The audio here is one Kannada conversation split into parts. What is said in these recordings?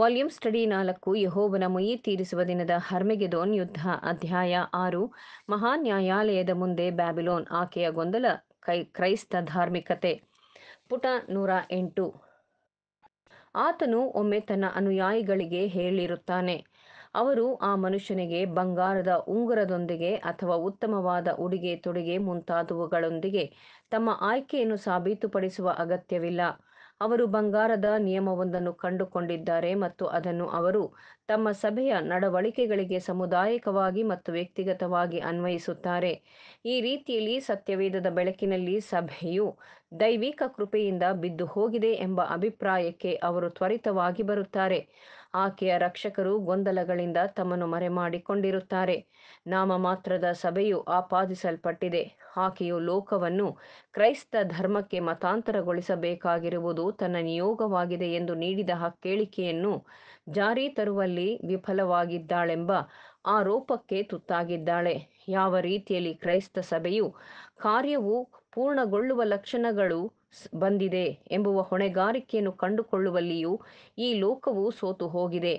ವಾಲ್ಯೂಮ್ ಸ್ಟಡಿ ನಾಲ್ಕು ಯಹೋವನ ಮುಯಿ ತೀರಿಸುವ ದಿನದ ಹರ್ಮೆಗೆದೋನ್ ಯುದ್ಧ ಅಧ್ಯಾಯ ಆರು ಮಹಾ ನ್ಯಾಯಾಲಯದ ಮುಂದೆ ಬ್ಯಾಬಿಲೋನ್ ಆಕೆಯ ಗೊಂದಲ ಕೈ ಕ್ರೈಸ್ತ ಧಾರ್ಮಿಕತೆ ಪುಟ ನೂರ ಎಂಟು ಆತನು ಒಮ್ಮೆ ತನ್ನ ಅನುಯಾಯಿಗಳಿಗೆ ಹೇಳಿರುತ್ತಾನೆ ಅವರು ಆ ಮನುಷ್ಯನಿಗೆ ಬಂಗಾರದ ಉಂಗುರದೊಂದಿಗೆ ಅಥವಾ ಉತ್ತಮವಾದ ಉಡುಗೆ ತೊಡುಗೆ ಮುಂತಾದವುಗಳೊಂದಿಗೆ ತಮ್ಮ ಆಯ್ಕೆಯನ್ನು ಸಾಬೀತುಪಡಿಸುವ ಅಗತ್ಯವಿಲ್ಲ ಅವರು ಬಂಗಾರದ ನಿಯಮವೊಂದನ್ನು ಕಂಡುಕೊಂಡಿದ್ದಾರೆ ಮತ್ತು ಅದನ್ನು ಅವರು ತಮ್ಮ ಸಭೆಯ ನಡವಳಿಕೆಗಳಿಗೆ ಸಮುದಾಯಕವಾಗಿ ಮತ್ತು ವ್ಯಕ್ತಿಗತವಾಗಿ ಅನ್ವಯಿಸುತ್ತಾರೆ ಈ ರೀತಿಯಲ್ಲಿ ಸತ್ಯವೇದದ ಬೆಳಕಿನಲ್ಲಿ ಸಭೆಯು ದೈವಿಕ ಕೃಪೆಯಿಂದ ಬಿದ್ದು ಹೋಗಿದೆ ಎಂಬ ಅಭಿಪ್ರಾಯಕ್ಕೆ ಅವರು ತ್ವರಿತವಾಗಿ ಬರುತ್ತಾರೆ ಆಕೆಯ ರಕ್ಷಕರು ಗೊಂದಲಗಳಿಂದ ತಮ್ಮನ್ನು ಮರೆಮಾಡಿಕೊಂಡಿರುತ್ತಾರೆ ನಾಮ ಮಾತ್ರದ ಸಭೆಯು ಆಪಾದಿಸಲ್ಪಟ್ಟಿದೆ ಆಕೆಯು ಲೋಕವನ್ನು ಕ್ರೈಸ್ತ ಧರ್ಮಕ್ಕೆ ಮತಾಂತರಗೊಳಿಸಬೇಕಾಗಿರುವುದು ತನ್ನ ನಿಯೋಗವಾಗಿದೆ ಎಂದು ನೀಡಿದ ಹಕ್ಕೇಳಿಕೆಯನ್ನು ಜಾರಿ ತರುವಲ್ಲಿ ವಿಫಲವಾಗಿದ್ದಾಳೆಂಬ ಆರೋಪಕ್ಕೆ ತುತ್ತಾಗಿದ್ದಾಳೆ ಯಾವ ರೀತಿಯಲ್ಲಿ ಕ್ರೈಸ್ತ ಸಭೆಯು ಕಾರ್ಯವು ಪೂರ್ಣಗೊಳ್ಳುವ ಲಕ್ಷಣಗಳು ಬಂದಿದೆ ಎಂಬುವ ಹೊಣೆಗಾರಿಕೆಯನ್ನು ಕಂಡುಕೊಳ್ಳುವಲ್ಲಿಯೂ ಈ ಲೋಕವು ಸೋತು ಹೋಗಿದೆ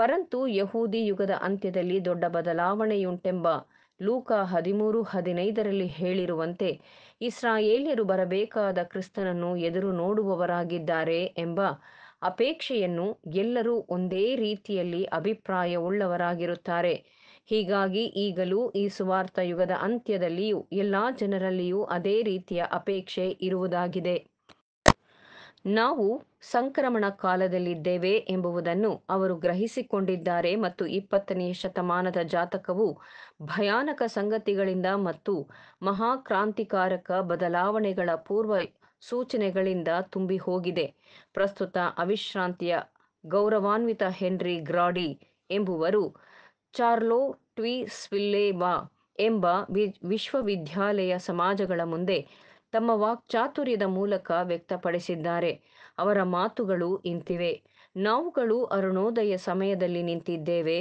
ಪರಂತು ಯಹೂದಿ ಯುಗದ ಅಂತ್ಯದಲ್ಲಿ ದೊಡ್ಡ ಬದಲಾವಣೆಯುಂಟೆಂಬ ಲೂಕ ಹದಿಮೂರು ಹದಿನೈದರಲ್ಲಿ ಹೇಳಿರುವಂತೆ ಇಸ್ರಾಯೇಲ್ಯರು ಬರಬೇಕಾದ ಕ್ರಿಸ್ತನನ್ನು ಎದುರು ನೋಡುವವರಾಗಿದ್ದಾರೆ ಎಂಬ ಅಪೇಕ್ಷೆಯನ್ನು ಎಲ್ಲರೂ ಒಂದೇ ರೀತಿಯಲ್ಲಿ ಅಭಿಪ್ರಾಯವುಳ್ಳವರಾಗಿರುತ್ತಾರೆ ಹೀಗಾಗಿ ಈಗಲೂ ಈ ಸುವಾರ್ಥ ಯುಗದ ಅಂತ್ಯದಲ್ಲಿಯೂ ಎಲ್ಲ ಜನರಲ್ಲಿಯೂ ಅದೇ ರೀತಿಯ ಅಪೇಕ್ಷೆ ಇರುವುದಾಗಿದೆ ನಾವು ಸಂಕ್ರಮಣ ಕಾಲದಲ್ಲಿದ್ದೇವೆ ಎಂಬುವುದನ್ನು ಅವರು ಗ್ರಹಿಸಿಕೊಂಡಿದ್ದಾರೆ ಮತ್ತು ಇಪ್ಪತ್ತನೆಯ ಶತಮಾನದ ಜಾತಕವು ಭಯಾನಕ ಸಂಗತಿಗಳಿಂದ ಮತ್ತು ಮಹಾಕ್ರಾಂತಿಕಾರಕ ಬದಲಾವಣೆಗಳ ಪೂರ್ವ ಸೂಚನೆಗಳಿಂದ ತುಂಬಿ ಹೋಗಿದೆ ಪ್ರಸ್ತುತ ಅವಿಶ್ರಾಂತಿಯ ಗೌರವಾನ್ವಿತ ಹೆನ್ರಿ ಗ್ರಾಡಿ ಎಂಬುವರು ಚಾರ್ಲೋ ಸ್ವಿಲ್ಲೇವಾ ಎಂಬ ವಿಶ್ವವಿದ್ಯಾಲಯ ಸಮಾಜಗಳ ಮುಂದೆ ತಮ್ಮ ವಾಕ್ಚಾತುರ್ಯದ ಮೂಲಕ ವ್ಯಕ್ತಪಡಿಸಿದ್ದಾರೆ ಅವರ ಮಾತುಗಳು ಇಂತಿವೆ ನಾವುಗಳು ಅರುಣೋದಯ ಸಮಯದಲ್ಲಿ ನಿಂತಿದ್ದೇವೆ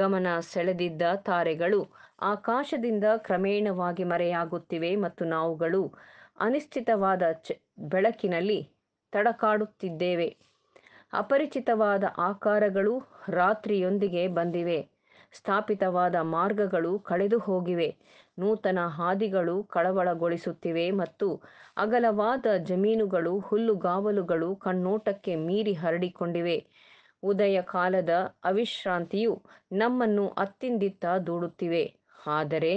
ಗಮನ ಸೆಳೆದಿದ್ದ ತಾರೆಗಳು ಆಕಾಶದಿಂದ ಕ್ರಮೇಣವಾಗಿ ಮರೆಯಾಗುತ್ತಿವೆ ಮತ್ತು ನಾವುಗಳು ಅನಿಶ್ಚಿತವಾದ ಬೆಳಕಿನಲ್ಲಿ ತಡಕಾಡುತ್ತಿದ್ದೇವೆ ಅಪರಿಚಿತವಾದ ಆಕಾರಗಳು ರಾತ್ರಿಯೊಂದಿಗೆ ಬಂದಿವೆ ಸ್ಥಾಪಿತವಾದ ಮಾರ್ಗಗಳು ಕಳೆದು ಹೋಗಿವೆ ನೂತನ ಹಾದಿಗಳು ಕಳವಳಗೊಳಿಸುತ್ತಿವೆ ಮತ್ತು ಅಗಲವಾದ ಜಮೀನುಗಳು ಹುಲ್ಲುಗಾವಲುಗಳು ಕಣ್ಣೋಟಕ್ಕೆ ಮೀರಿ ಹರಡಿಕೊಂಡಿವೆ ಉದಯ ಕಾಲದ ಅವಿಶ್ರಾಂತಿಯು ನಮ್ಮನ್ನು ಅತ್ತಿಂದಿತ್ತ ದೂಡುತ್ತಿವೆ ಆದರೆ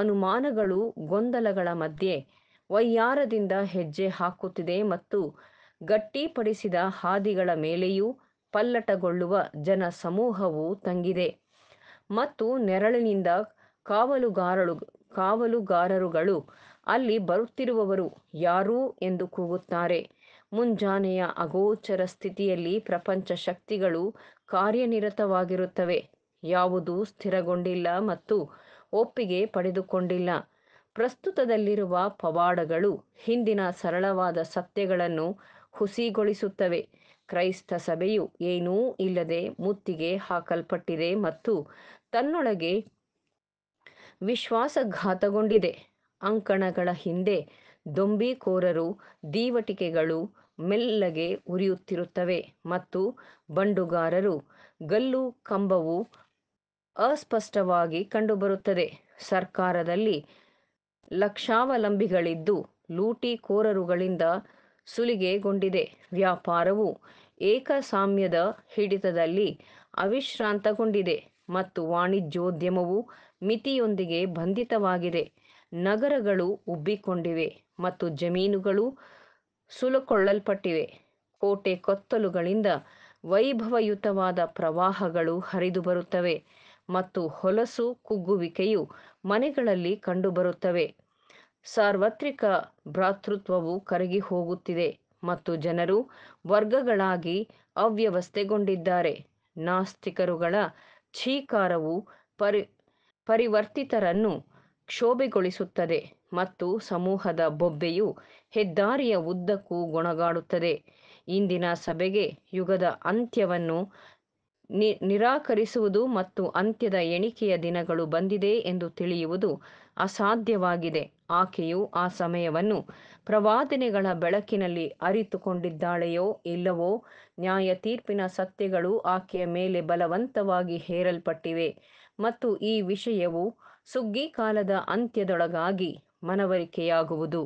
ಅನುಮಾನಗಳು ಗೊಂದಲಗಳ ಮಧ್ಯೆ ವೈಯಾರದಿಂದ ಹೆಜ್ಜೆ ಹಾಕುತ್ತಿದೆ ಮತ್ತು ಗಟ್ಟಿಪಡಿಸಿದ ಹಾದಿಗಳ ಮೇಲೆಯೂ ಪಲ್ಲಟಗೊಳ್ಳುವ ಜನಸಮೂಹವು ತಂಗಿದೆ ಮತ್ತು ನೆರಳಿನಿಂದ ಕಾವಲುಗಾರಳು ಕಾವಲುಗಾರರುಗಳು ಅಲ್ಲಿ ಬರುತ್ತಿರುವವರು ಯಾರು ಎಂದು ಕೂಗುತ್ತಾರೆ ಮುಂಜಾನೆಯ ಅಗೋಚರ ಸ್ಥಿತಿಯಲ್ಲಿ ಪ್ರಪಂಚ ಶಕ್ತಿಗಳು ಕಾರ್ಯನಿರತವಾಗಿರುತ್ತವೆ ಯಾವುದೂ ಸ್ಥಿರಗೊಂಡಿಲ್ಲ ಮತ್ತು ಒಪ್ಪಿಗೆ ಪಡೆದುಕೊಂಡಿಲ್ಲ ಪ್ರಸ್ತುತದಲ್ಲಿರುವ ಪವಾಡಗಳು ಹಿಂದಿನ ಸರಳವಾದ ಸತ್ಯಗಳನ್ನು ಹುಸಿಗೊಳಿಸುತ್ತವೆ ಕ್ರೈಸ್ತ ಸಭೆಯು ಏನೂ ಇಲ್ಲದೆ ಮುತ್ತಿಗೆ ಹಾಕಲ್ಪಟ್ಟಿದೆ ಮತ್ತು ತನ್ನೊಳಗೆ ವಿಶ್ವಾಸಘಾತಗೊಂಡಿದೆ ಅಂಕಣಗಳ ಹಿಂದೆ ದೊಂಬಿಕೋರರು ದೀವಟಿಕೆಗಳು ಮೆಲ್ಲಗೆ ಉರಿಯುತ್ತಿರುತ್ತವೆ ಮತ್ತು ಬಂಡುಗಾರರು ಗಲ್ಲು ಕಂಬವು ಅಸ್ಪಷ್ಟವಾಗಿ ಕಂಡುಬರುತ್ತದೆ ಸರ್ಕಾರದಲ್ಲಿ ಲಕ್ಷಾವಲಂಬಿಗಳಿದ್ದು ಲೂಟಿಕೋರರುಗಳಿಂದ ಸುಲಿಗೆಗೊಂಡಿದೆ ವ್ಯಾಪಾರವು ಏಕಸಾಮ್ಯದ ಹಿಡಿತದಲ್ಲಿ ಅವಿಶ್ರಾಂತಗೊಂಡಿದೆ ಮತ್ತು ವಾಣಿಜ್ಯೋದ್ಯಮವು ಮಿತಿಯೊಂದಿಗೆ ಬಂಧಿತವಾಗಿದೆ ನಗರಗಳು ಉಬ್ಬಿಕೊಂಡಿವೆ ಮತ್ತು ಜಮೀನುಗಳು ಸುಲುಕೊಳ್ಳಲ್ಪಟ್ಟಿವೆ ಕೋಟೆ ಕೊತ್ತಲುಗಳಿಂದ ವೈಭವಯುತವಾದ ಪ್ರವಾಹಗಳು ಹರಿದು ಬರುತ್ತವೆ ಮತ್ತು ಹೊಲಸು ಕುಗ್ಗುವಿಕೆಯು ಮನೆಗಳಲ್ಲಿ ಕಂಡುಬರುತ್ತವೆ ಸಾರ್ವತ್ರಿಕ ಭ್ರಾತೃತ್ವವು ಕರಗಿ ಹೋಗುತ್ತಿದೆ ಮತ್ತು ಜನರು ವರ್ಗಗಳಾಗಿ ಅವ್ಯವಸ್ಥೆಗೊಂಡಿದ್ದಾರೆ ನಾಸ್ತಿಕರುಗಳ ಛೀಕಾರವು ಪರಿ ಪರಿವರ್ತಿತರನ್ನು ಕ್ಷೋಭೆಗೊಳಿಸುತ್ತದೆ ಮತ್ತು ಸಮೂಹದ ಬೊಬ್ಬೆಯು ಹೆದ್ದಾರಿಯ ಉದ್ದಕ್ಕೂ ಗೊಣಗಾಡುತ್ತದೆ ಇಂದಿನ ಸಭೆಗೆ ಯುಗದ ಅಂತ್ಯವನ್ನು ನಿ ನಿರಾಕರಿಸುವುದು ಮತ್ತು ಅಂತ್ಯದ ಎಣಿಕೆಯ ದಿನಗಳು ಬಂದಿದೆ ಎಂದು ತಿಳಿಯುವುದು ಅಸಾಧ್ಯವಾಗಿದೆ ಆಕೆಯು ಆ ಸಮಯವನ್ನು ಪ್ರವಾದನೆಗಳ ಬೆಳಕಿನಲ್ಲಿ ಅರಿತುಕೊಂಡಿದ್ದಾಳೆಯೋ ಇಲ್ಲವೋ ನ್ಯಾಯ ತೀರ್ಪಿನ ಸತ್ಯಗಳು ಆಕೆಯ ಮೇಲೆ ಬಲವಂತವಾಗಿ ಹೇರಲ್ಪಟ್ಟಿವೆ ಮತ್ತು ಈ ವಿಷಯವು ಸುಗ್ಗಿ ಕಾಲದ ಅಂತ್ಯದೊಳಗಾಗಿ ಮನವರಿಕೆಯಾಗುವುದು